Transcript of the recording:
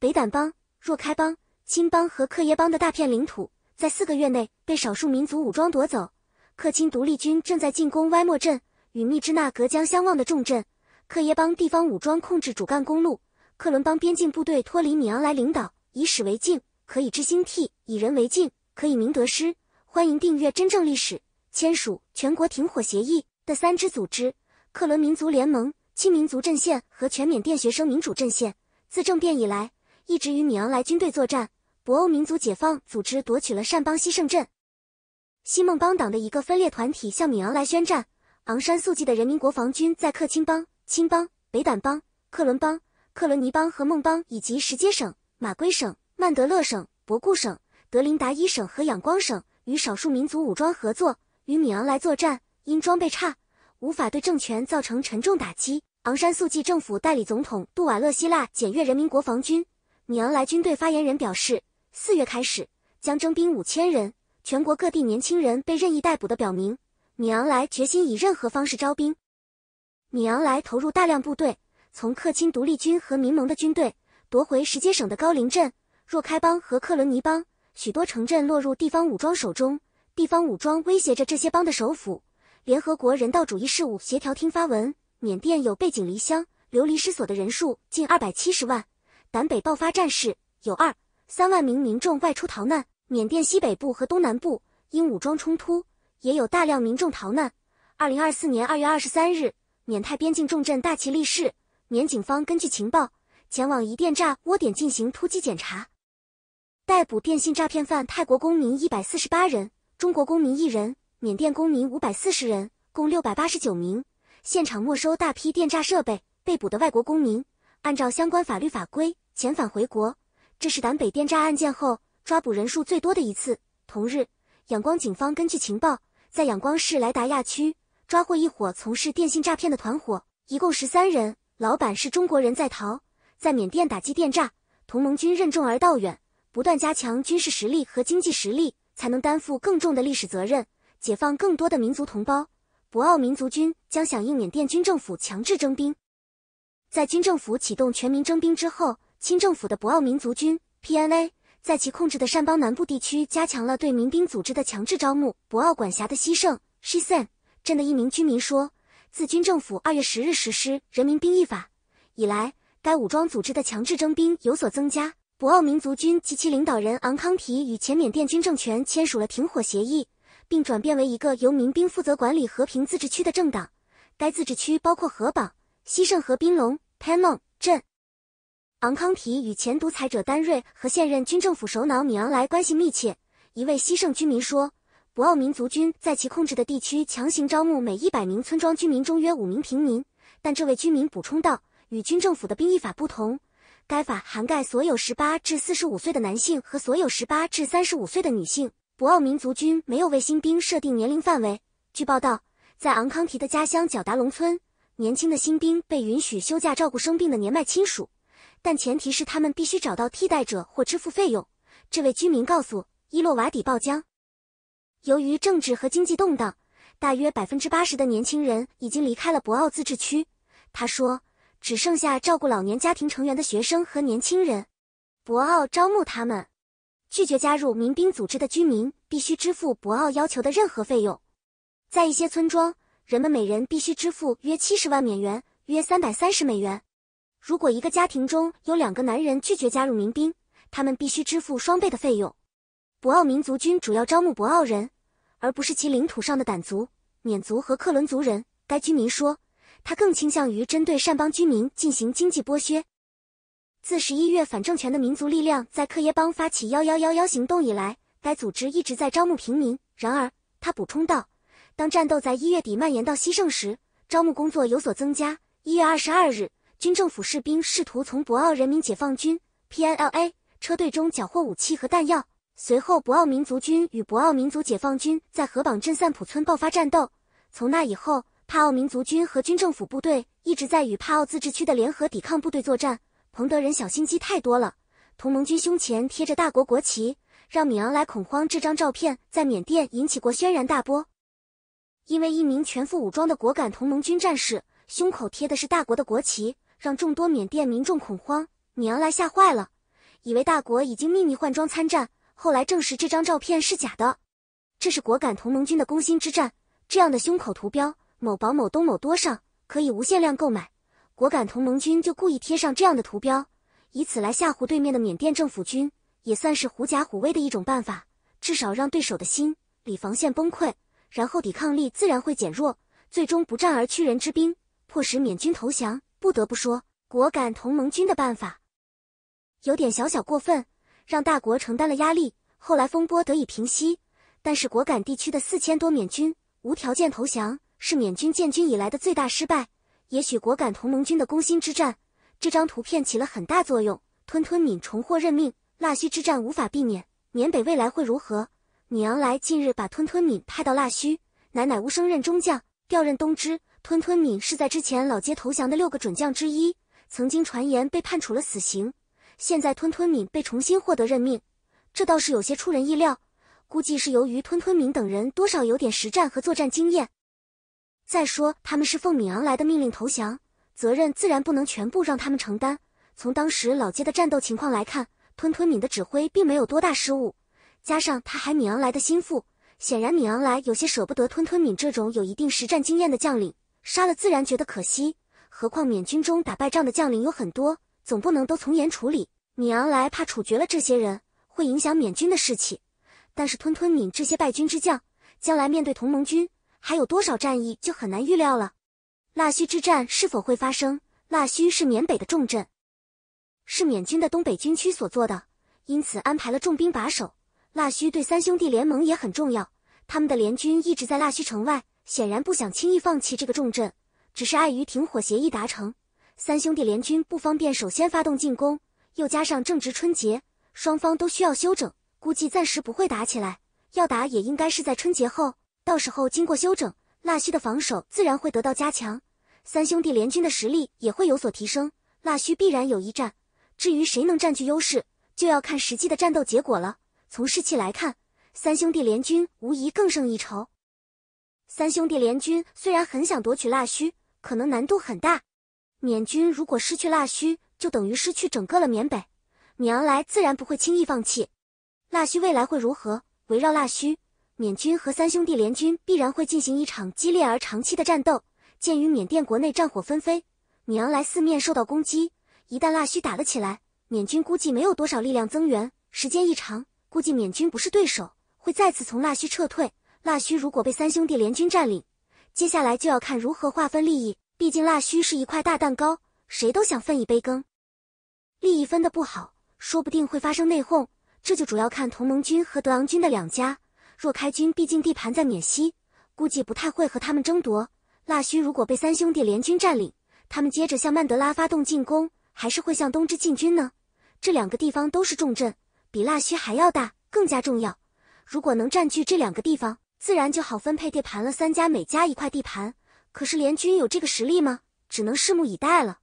北掸邦、若开邦、钦邦和克耶邦的大片领土在四个月内被少数民族武装夺走。克钦独立军正在进攻歪莫镇，与密支那隔江相望的重镇。克耶邦地方武装控制主干公路。克伦邦边境部队脱离米昂莱领导。以史为镜，可以知兴替；以人为镜，可以明得失。欢迎订阅《真正历史》。签署全国停火协议的三支组织：克伦民族联盟、亲民族阵线和全缅甸学生民主阵线。自政变以来。一直与米昂莱军队作战。博欧民族解放组织夺取了善邦西圣镇。西孟邦党的一个分裂团体向米昂莱宣战。昂山素季的人民国防军在克钦邦、钦邦、北掸邦、克伦邦、克伦尼邦和孟邦，以及石阶省、马圭省、曼德勒省、博固省、德林达伊省和仰光省，与少数民族武装合作，与米昂莱作战。因装备差，无法对政权造成沉重打击。昂山素季政府代理总统杜瓦勒希腊检阅人民国防军。米昂莱军队发言人表示，四月开始将征兵五千人。全国各地年轻人被任意逮捕的表明，米昂莱决心以任何方式招兵。米昂莱投入大量部队，从克钦独立军和民盟的军队夺回石阶省的高林镇、若开邦和克伦尼邦，许多城镇落入地方武装手中。地方武装威胁着这些邦的首府。联合国人道主义事务协调厅发文，缅甸有背井离乡、流离失所的人数近二百七十万。南北爆发战事，有二三万名民众外出逃难。缅甸西北部和东南部因武装冲突，也有大量民众逃难。二零二四年二月二十三日，缅泰边境重镇大其力市，缅警方根据情报，前往一电诈窝点进行突击检查，逮捕电信诈骗犯泰国公民一百四十八人、中国公民一人、缅甸公民五百四十人，共六百八十九名。现场没收大批电诈设备，被捕的外国公民。按照相关法律法规遣返回国，这是南北电诈案件后抓捕人数最多的一次。同日，仰光警方根据情报，在仰光市莱达亚区抓获一伙从事电信诈骗的团伙，一共十三人，老板是中国人在逃。在缅甸打击电诈，同盟军任重而道远，不断加强军事实力和经济实力，才能担负更重的历史责任，解放更多的民族同胞。博奥民族军将响应缅甸军政府强制征兵。在军政府启动全民征兵之后，清政府的博奥民族军 （PNA） 在其控制的善邦南部地区加强了对民兵组织的强制招募。博奥管辖的西圣 （She s e n 镇的一名居民说：“自军政府二月十日实施《人民兵役法》以来，该武装组织的强制征兵有所增加。”博奥民族军及其领导人昂康提与前缅甸军政权签署了停火协议，并转变为一个由民兵负责管理和平自治区的政党。该自治区包括河榜、西圣河滨龙 n g 镇，昂康提与前独裁者丹瑞和现任军政府首脑米昂莱关系密切。一位西圣居民说，博奥民族军在其控制的地区强行招募每一百名村庄居民中约五名平民。但这位居民补充道，与军政府的兵役法不同，该法涵盖所有十八至四十五岁的男性和所有十八至三十五岁的女性。博奥民族军没有为新兵设定年龄范围。据报道，在昂康提的家乡角达隆村。年轻的新兵被允许休假照顾生病的年迈亲属，但前提是他们必须找到替代者或支付费用。这位居民告诉伊洛瓦底报疆，由于政治和经济动荡，大约百分之八十的年轻人已经离开了博奥自治区。他说，只剩下照顾老年家庭成员的学生和年轻人。博奥招募他们，拒绝加入民兵组织的居民必须支付博奥要求的任何费用。在一些村庄。人们每人必须支付约七十万美元，约三百三十美元。如果一个家庭中有两个男人拒绝加入民兵，他们必须支付双倍的费用。博奥民族军主要招募博奥人，而不是其领土上的掸族、缅族和克伦族人。该居民说，他更倾向于针对善邦居民进行经济剥削。自十一月反政权的民族力量在克耶邦发起幺幺幺幺行动以来，该组织一直在招募平民。然而，他补充道。当战斗在一月底蔓延到西胜时，招募工作有所增加。一月二十二日，军政府士兵试图从博奥人民解放军 （PLA） 车队中缴获武器和弹药。随后，博奥民族军与博奥民族解放军在河榜镇散普村爆发战斗。从那以后，帕奥民族军和军政府部队一直在与帕奥自治区的联合抵抗部队作战。彭德仁小心机太多了，同盟军胸前贴着大国国旗，让米昂来恐慌。这张照片在缅甸引起过轩然大波。因为一名全副武装的果敢同盟军战士胸口贴的是大国的国旗，让众多缅甸民众恐慌，米昂莱吓坏了，以为大国已经秘密换装参战。后来证实这张照片是假的。这是果敢同盟军的攻心之战，这样的胸口图标“某宝某东某多上”可以无限量购买。果敢同盟军就故意贴上这样的图标，以此来吓唬对面的缅甸政府军，也算是狐假虎威的一种办法，至少让对手的心理防线崩溃。然后抵抗力自然会减弱，最终不战而屈人之兵，迫使缅军投降。不得不说，果敢同盟军的办法有点小小过分，让大国承担了压力。后来风波得以平息，但是果敢地区的四千多缅军无条件投降，是缅军建军以来的最大失败。也许果敢同盟军的攻心之战，这张图片起了很大作用。吞吞敏重获任命，腊戌之战无法避免。缅北未来会如何？米昂莱近日把吞吞敏派到腊须，乃乃乌升任中将，调任东支。吞吞敏是在之前老街投降的六个准将之一，曾经传言被判处了死刑，现在吞吞敏被重新获得任命，这倒是有些出人意料。估计是由于吞吞敏等人多少有点实战和作战经验。再说他们是奉米昂莱的命令投降，责任自然不能全部让他们承担。从当时老街的战斗情况来看，吞吞敏的指挥并没有多大失误。加上他还米昂来的心腹，显然米昂来有些舍不得吞吞敏这种有一定实战经验的将领，杀了自然觉得可惜。何况缅军中打败仗的将领有很多，总不能都从严处理。米昂来怕处决了这些人会影响缅军的士气，但是吞吞敏这些败军之将，将来面对同盟军还有多少战役就很难预料了。腊戌之战是否会发生？腊戌是缅北的重镇，是缅军的东北军区所做的，因此安排了重兵把守。腊戌对三兄弟联盟也很重要，他们的联军一直在腊戌城外，显然不想轻易放弃这个重镇。只是碍于停火协议达成，三兄弟联军不方便首先发动进攻，又加上正值春节，双方都需要休整，估计暂时不会打起来。要打也应该是在春节后，到时候经过休整，腊戌的防守自然会得到加强，三兄弟联军的实力也会有所提升。腊戌必然有一战，至于谁能占据优势，就要看实际的战斗结果了。从士气来看，三兄弟联军无疑更胜一筹。三兄弟联军虽然很想夺取腊戌，可能难度很大。缅军如果失去腊戌，就等于失去整个了缅北。缅昂莱自然不会轻易放弃。腊戌未来会如何？围绕腊戌，缅军和三兄弟联军必然会进行一场激烈而长期的战斗。鉴于缅甸国内战火纷飞，缅昂莱四面受到攻击，一旦腊戌打了起来，缅军估计没有多少力量增援，时间一长。估计缅军不是对手，会再次从腊戌撤退。腊戌如果被三兄弟联军占领，接下来就要看如何划分利益。毕竟腊戌是一块大蛋糕，谁都想分一杯羹。利益分得不好，说不定会发生内讧。这就主要看同盟军和德昂军的两家。若开军毕竟地盘在缅西，估计不太会和他们争夺腊戌。如果被三兄弟联军占领，他们接着向曼德拉发动进攻，还是会向东芝进军呢？这两个地方都是重镇。比腊戌还要大，更加重要。如果能占据这两个地方，自然就好分配地盘了。三家每家一块地盘，可是联军有这个实力吗？只能拭目以待了。